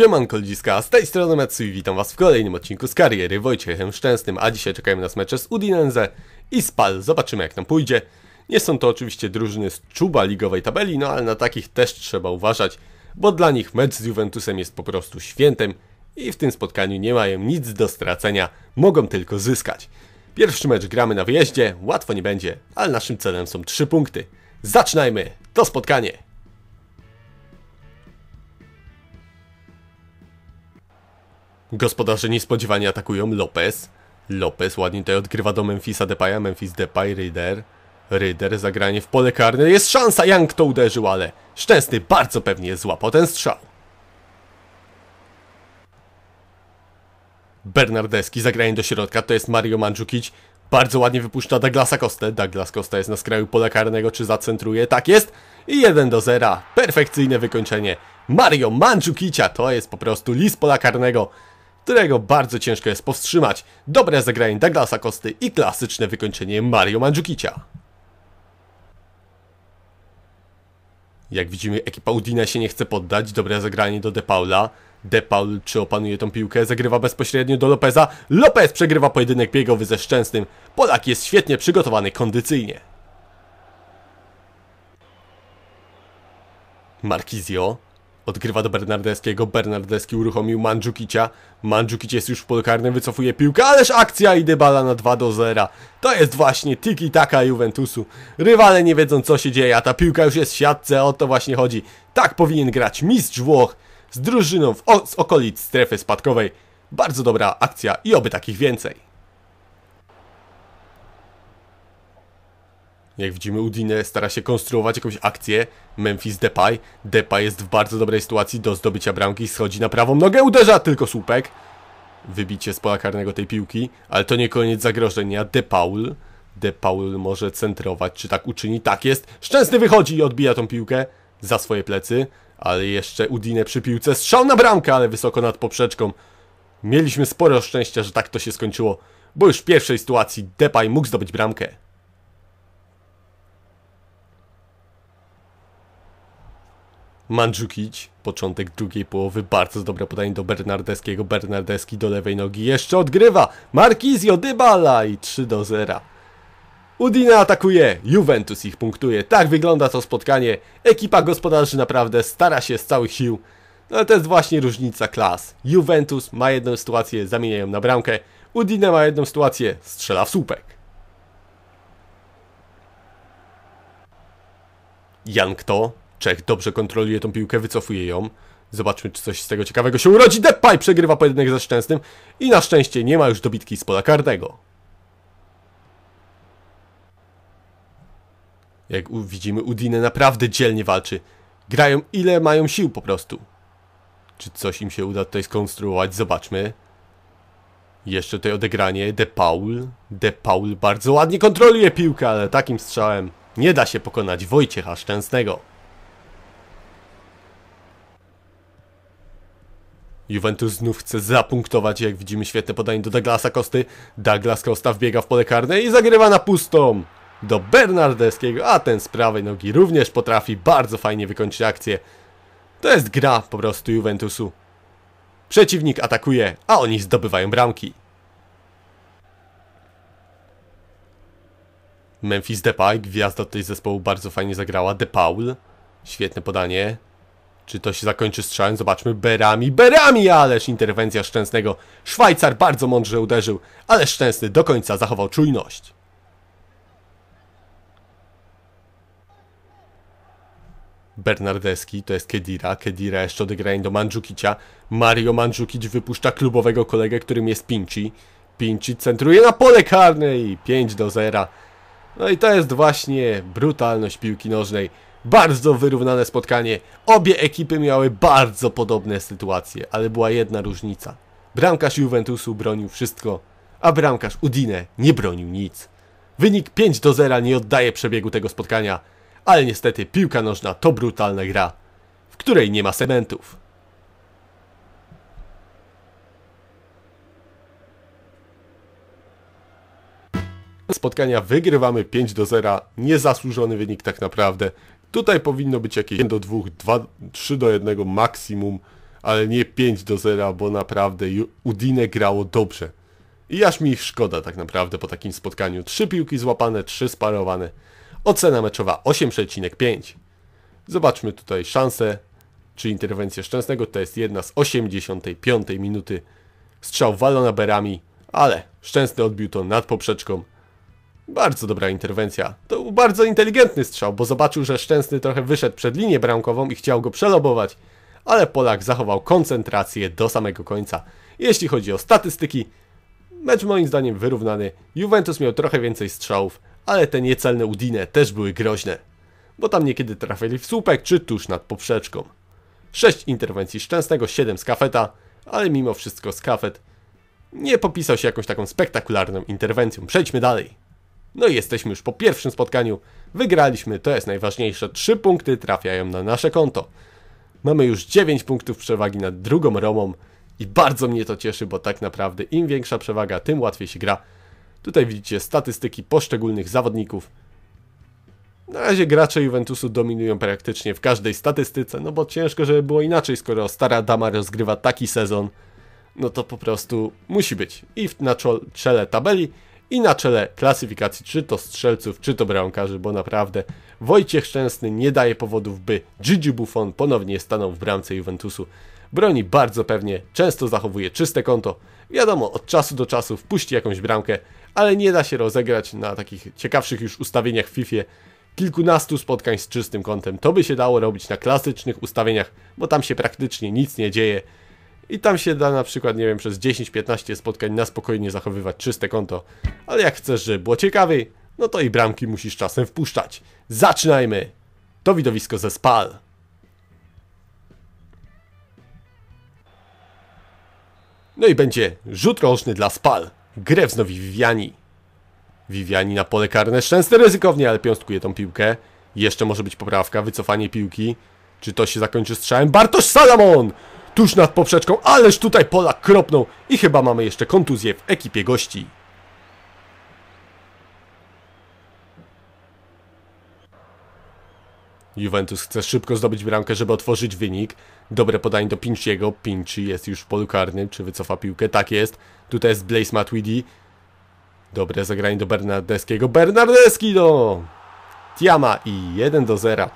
Siemanko ludziska, z tej strony Metsu i witam was w kolejnym odcinku z kariery Wojciechem Szczęsnym, a dzisiaj czekają nas mecze z Udinese i Spal, zobaczymy jak nam pójdzie. Nie są to oczywiście drużyny z czuba ligowej tabeli, no ale na takich też trzeba uważać, bo dla nich mecz z Juventusem jest po prostu świętem i w tym spotkaniu nie mają nic do stracenia, mogą tylko zyskać. Pierwszy mecz gramy na wyjeździe, łatwo nie będzie, ale naszym celem są 3 punkty. Zaczynajmy to spotkanie! Gospodarze niespodziewanie atakują Lopez. Lopez ładnie tutaj odgrywa do Memphisa Depaya. Memphis Depay, Ryder. Ryder, zagranie w pole karne. Jest szansa, Young to uderzył, ale Szczęsny bardzo pewnie złapał ten strzał. Bernardeski, zagranie do środka, to jest Mario Mandzukic. Bardzo ładnie wypuszcza Douglasa Costa. Douglas Costa jest na skraju pola karnego, czy zacentruje? Tak jest. I 1 do 0. Perfekcyjne wykończenie. Mario Mandzukicia to jest po prostu list pola karnego którego bardzo ciężko jest powstrzymać. Dobre zagranie Douglasa Kosty i klasyczne wykończenie Mario Mandzukicia. Jak widzimy, ekipa Udina się nie chce poddać. Dobre zagranie do De Paula. De Paul czy opanuje tą piłkę, zagrywa bezpośrednio do Lopeza. Lopez przegrywa pojedynek biegowy ze Szczęsnym. Polak jest świetnie przygotowany kondycyjnie. Markizio Odgrywa do Bernardeskiego, Bernardeski uruchomił Mandzukicia. Mandzukic jest już w polu wycofuje piłkę, ależ akcja i Dybala na 2 do 0. To jest właśnie tiki-taka Juventusu. Rywale nie wiedzą co się dzieje, a ta piłka już jest w siatce, o to właśnie chodzi. Tak powinien grać mistrz Włoch z drużyną z okolic strefy spadkowej. Bardzo dobra akcja i oby takich więcej. Jak widzimy, Udine stara się konstruować jakąś akcję. Memphis Depay. Depay jest w bardzo dobrej sytuacji do zdobycia bramki. Schodzi na prawą nogę, uderza tylko słupek. Wybicie z pola karnego tej piłki, ale to nie koniec zagrożenia. De Paul. De Paul może centrować, czy tak uczyni? Tak jest. Szczęsny wychodzi i odbija tą piłkę za swoje plecy, ale jeszcze Udine przy piłce. Strzał na bramkę, ale wysoko nad poprzeczką. Mieliśmy sporo szczęścia, że tak to się skończyło, bo już w pierwszej sytuacji Depay mógł zdobyć bramkę. Mandzukic, początek drugiej połowy, bardzo dobre podanie do Bernardeskiego, Bernardeski do lewej nogi, jeszcze odgrywa, Markizio Dybala i 3 do 0. Udine atakuje, Juventus ich punktuje, tak wygląda to spotkanie, ekipa gospodarzy naprawdę stara się z całych sił, no ale to jest właśnie różnica klas, Juventus ma jedną sytuację, zamienia ją na bramkę, Udine ma jedną sytuację, strzela w słupek. Jan Kto Czech dobrze kontroluje tą piłkę, wycofuje ją. Zobaczmy, czy coś z tego ciekawego się urodzi. Depay przegrywa pojedynek ze Szczęsnym i na szczęście nie ma już dobitki z pola karnego. Jak widzimy, Udine naprawdę dzielnie walczy. Grają ile mają sił po prostu. Czy coś im się uda tutaj skonstruować? Zobaczmy. Jeszcze tutaj odegranie De Paul. De Paul bardzo ładnie kontroluje piłkę, ale takim strzałem nie da się pokonać Wojciecha Szczęsnego. Juventus znów chce zapunktować, jak widzimy świetne podanie do Douglasa Kosty. Douglas Costa wbiega w pole karne i zagrywa na pustą do Bernardeskiego, a ten z prawej nogi również potrafi bardzo fajnie wykończyć akcję. To jest gra po prostu Juventusu. Przeciwnik atakuje, a oni zdobywają bramki. Memphis Depay, gwiazda tej zespołu bardzo fajnie zagrała, De Paul, świetne podanie, czy to się zakończy strzałem? Zobaczmy. Berami, Berami! Ależ interwencja Szczęsnego. Szwajcar bardzo mądrze uderzył, ale Szczęsny do końca zachował czujność. Bernardeski, to jest Kedira. Kedira jeszcze odegrań do Mandzukicia. Mario Mandzukic wypuszcza klubowego kolegę, którym jest Pinci. Pinci centruje na pole karne i 5 do 0. No i to jest właśnie brutalność piłki nożnej. Bardzo wyrównane spotkanie. Obie ekipy miały bardzo podobne sytuacje, ale była jedna różnica. Bramkarz Juventusu bronił wszystko, a bramkarz Udine nie bronił nic. Wynik 5 do 0 nie oddaje przebiegu tego spotkania, ale niestety piłka nożna to brutalna gra, w której nie ma cementów. Spotkania wygrywamy 5 do 0, niezasłużony wynik tak naprawdę. Tutaj powinno być jakieś 1 do 2, 2 3 do 1 maksimum, ale nie 5 do 0, bo naprawdę Udine grało dobrze. I aż mi ich szkoda tak naprawdę po takim spotkaniu. Trzy piłki złapane, trzy sparowane. Ocena meczowa 8,5. Zobaczmy tutaj szansę czy interwencję szczęsnego. To jest jedna z 85 minuty. Strzał walona berami, ale szczęsny odbił to nad poprzeczką. Bardzo dobra interwencja. To był bardzo inteligentny strzał, bo zobaczył, że Szczęsny trochę wyszedł przed linię bramkową i chciał go przelobować, ale Polak zachował koncentrację do samego końca. Jeśli chodzi o statystyki, mecz moim zdaniem wyrównany. Juventus miał trochę więcej strzałów, ale te niecelne Udine też były groźne, bo tam niekiedy trafili w słupek czy tuż nad poprzeczką. 6 interwencji Szczęsnego, 7 z kafeta, ale mimo wszystko z kafet nie popisał się jakąś taką spektakularną interwencją. Przejdźmy dalej. No i jesteśmy już po pierwszym spotkaniu. Wygraliśmy, to jest najważniejsze. Trzy punkty trafiają na nasze konto. Mamy już 9 punktów przewagi nad drugą Romą i bardzo mnie to cieszy, bo tak naprawdę im większa przewaga, tym łatwiej się gra. Tutaj widzicie statystyki poszczególnych zawodników. Na razie gracze Juventusu dominują praktycznie w każdej statystyce, no bo ciężko, żeby było inaczej, skoro stara dama rozgrywa taki sezon. No to po prostu musi być. I na czole tabeli i na czele klasyfikacji, czy to strzelców, czy to bramkarzy, bo naprawdę Wojciech Szczęsny nie daje powodów, by Gigi Buffon ponownie stanął w bramce Juventusu. Broni bardzo pewnie, często zachowuje czyste konto. Wiadomo, od czasu do czasu wpuści jakąś bramkę, ale nie da się rozegrać na takich ciekawszych już ustawieniach w FIFA kilkunastu spotkań z czystym kątem. To by się dało robić na klasycznych ustawieniach, bo tam się praktycznie nic nie dzieje i tam się da na przykład, nie wiem, przez 10-15 spotkań na spokojnie zachowywać czyste konto. Ale jak chcesz, żeby było ciekawiej, no to i bramki musisz czasem wpuszczać. Zaczynajmy! To widowisko ze Spal. No i będzie rzut roczny dla Spal. Grę wznowi Viviani. Viviani na pole karne, szczęste ryzykownie, ale piąstkuje tą piłkę. Jeszcze może być poprawka, wycofanie piłki. Czy to się zakończy strzałem? Bartosz Salamon! tuż nad poprzeczką, ależ tutaj Polak kropnął i chyba mamy jeszcze kontuzję w ekipie gości. Juventus chce szybko zdobyć bramkę, żeby otworzyć wynik. Dobre podanie do Pinciego. Pinci jest już w polu karnym. Czy wycofa piłkę? Tak jest. Tutaj jest Blaze Matuidi. Dobre zagranie do Bernardeskiego. Bernardeski do no! Tiama i 1 do 0.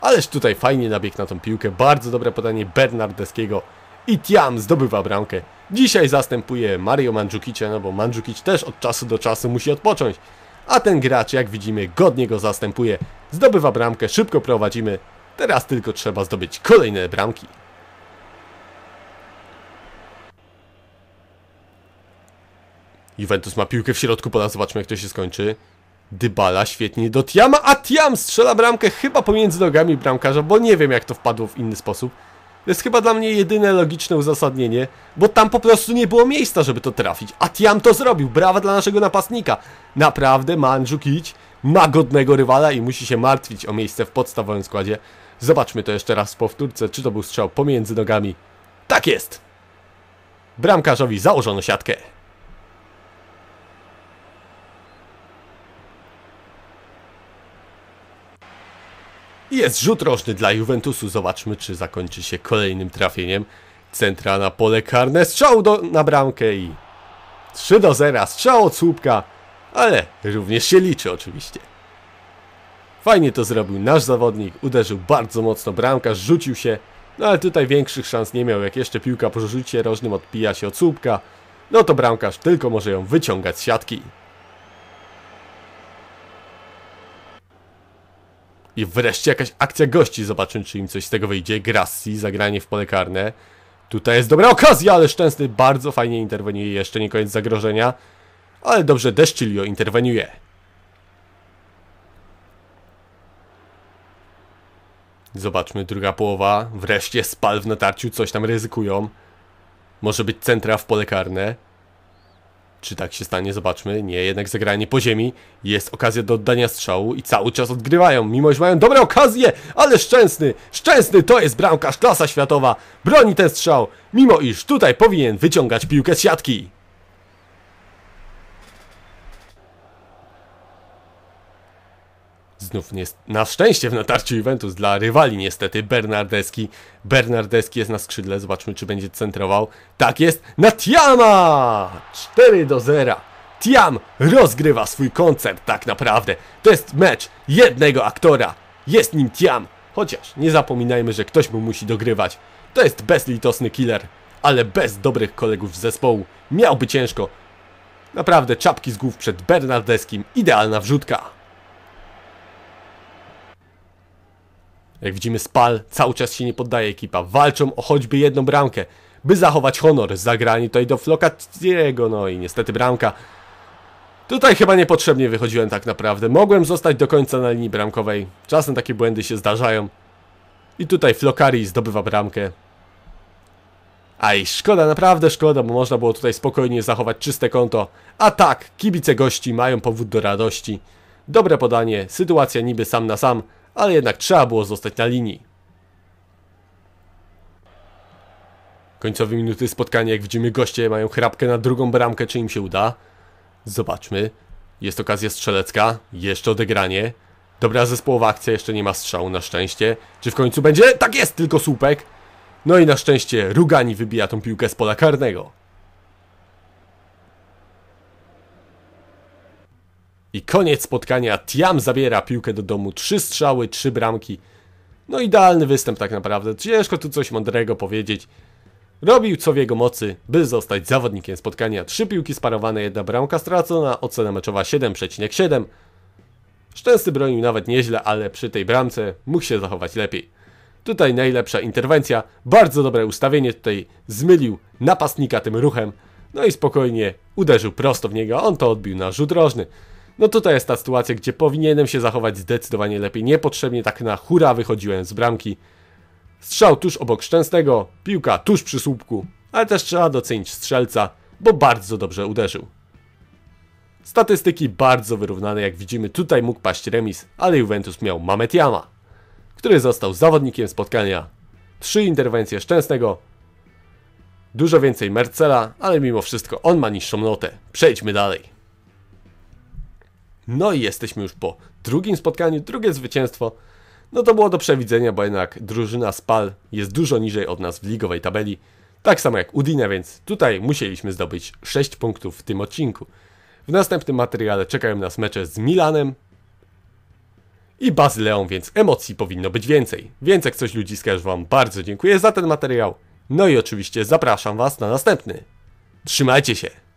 Ależ tutaj fajnie nabiegł na tą piłkę. Bardzo dobre podanie Bernardeskiego. I Tiam zdobywa bramkę. Dzisiaj zastępuje Mario Mandzukicia, no bo Mandzukic też od czasu do czasu musi odpocząć. A ten gracz, jak widzimy, godnie go zastępuje. Zdobywa bramkę, szybko prowadzimy. Teraz tylko trzeba zdobyć kolejne bramki. Juventus ma piłkę w środku pola, zobaczmy jak to się skończy. Dybala świetnie do Tiama, a Tiam strzela bramkę chyba pomiędzy nogami bramkarza, bo nie wiem jak to wpadło w inny sposób. To jest chyba dla mnie jedyne logiczne uzasadnienie, bo tam po prostu nie było miejsca, żeby to trafić. A Tiam to zrobił, brawa dla naszego napastnika. Naprawdę Mandzukic ma godnego rywala i musi się martwić o miejsce w podstawowym składzie. Zobaczmy to jeszcze raz w powtórce, czy to był strzał pomiędzy nogami. Tak jest! Bramkarzowi założono siatkę. jest rzut rożny dla Juventusu. Zobaczmy, czy zakończy się kolejnym trafieniem. Centra na pole karne, strzał do, na bramkę i 3 do 0, strzał od słupka, ale również się liczy oczywiście. Fajnie to zrobił nasz zawodnik, uderzył bardzo mocno bramka, rzucił się, no ale tutaj większych szans nie miał, jak jeszcze piłka po rzucie rożnym odpija się od słupka, no to bramkarz tylko może ją wyciągać z siatki. I wreszcie jakaś akcja gości. Zobaczymy, czy im coś z tego wyjdzie. Grassi, zagranie w pole karne. Tutaj jest dobra okazja, ale Szczęsny bardzo fajnie interweniuje. Jeszcze nie koniec zagrożenia. Ale dobrze, Deszczilio interweniuje. Zobaczmy, druga połowa. Wreszcie Spal w natarciu, coś tam ryzykują. Może być centra w pole karne. Czy tak się stanie? Zobaczmy. Nie, jednak zagranie po ziemi. Jest okazja do oddania strzału i cały czas odgrywają, mimo że mają dobre okazje, ale szczęsny, szczęsny to jest bramkarz klasa światowa. Broni ten strzał, mimo iż tutaj powinien wyciągać piłkę z siatki. znów nie, na szczęście w natarciu Juventus dla rywali niestety Bernardeski. Bernardeski jest na skrzydle, zobaczmy czy będzie centrował. Tak jest, na Tiama! 4 do 0. Tiam rozgrywa swój koncert tak naprawdę. To jest mecz jednego aktora. Jest nim Tiam. Chociaż nie zapominajmy, że ktoś mu musi dogrywać. To jest bezlitosny killer, ale bez dobrych kolegów z zespołu miałby ciężko. Naprawdę czapki z głów przed Bernardeskim, idealna wrzutka. Jak widzimy, Spal cały czas się nie poddaje ekipa. Walczą o choćby jedną bramkę, by zachować honor. Zagrani tutaj do Flokatiego, no i niestety bramka. Tutaj chyba niepotrzebnie wychodziłem tak naprawdę. Mogłem zostać do końca na linii bramkowej. Czasem takie błędy się zdarzają. I tutaj Flokari zdobywa bramkę. Aj, szkoda, naprawdę szkoda, bo można było tutaj spokojnie zachować czyste konto. A tak, kibice gości mają powód do radości. Dobre podanie, sytuacja niby sam na sam, ale jednak trzeba było zostać na linii. Końcowe minuty spotkania, jak widzimy, goście mają chrapkę na drugą bramkę, czy im się uda. Zobaczmy. Jest okazja strzelecka, jeszcze odegranie. Dobra zespołowa akcja, jeszcze nie ma strzału na szczęście. Czy w końcu będzie? Tak jest, tylko słupek. No i na szczęście Rugani wybija tą piłkę z pola karnego. I koniec spotkania. Tiam zabiera piłkę do domu. Trzy strzały, trzy bramki. No idealny występ tak naprawdę. Ciężko tu coś mądrego powiedzieć. Robił co w jego mocy, by zostać zawodnikiem spotkania. Trzy piłki sparowane, jedna bramka stracona, ocena meczowa 7,7. Szczęsny bronił nawet nieźle, ale przy tej bramce mógł się zachować lepiej. Tutaj najlepsza interwencja, bardzo dobre ustawienie tutaj, zmylił napastnika tym ruchem, no i spokojnie uderzył prosto w niego, on to odbił na rzut rożny. No tutaj jest ta sytuacja, gdzie powinienem się zachować zdecydowanie lepiej. Niepotrzebnie tak na hura wychodziłem z bramki. Strzał tuż obok szczęsnego, piłka tuż przy słupku, ale też trzeba docenić strzelca, bo bardzo dobrze uderzył. Statystyki bardzo wyrównane, jak widzimy tutaj mógł paść remis, ale Juventus miał Mametiama, który został zawodnikiem spotkania. Trzy interwencje szczęsnego, dużo więcej Mercela, ale mimo wszystko on ma niższą notę. Przejdźmy dalej. No i jesteśmy już po drugim spotkaniu, drugie zwycięstwo. No to było do przewidzenia, bo jednak drużyna Spal jest dużo niżej od nas w ligowej tabeli. Tak samo jak Udine, więc tutaj musieliśmy zdobyć 6 punktów w tym odcinku. W następnym materiale czekają nas mecze z Milanem i Bazyleą, więc emocji powinno być więcej. Więc jak coś ludziska już Wam bardzo dziękuję za ten materiał. No i oczywiście zapraszam Was na następny. Trzymajcie się!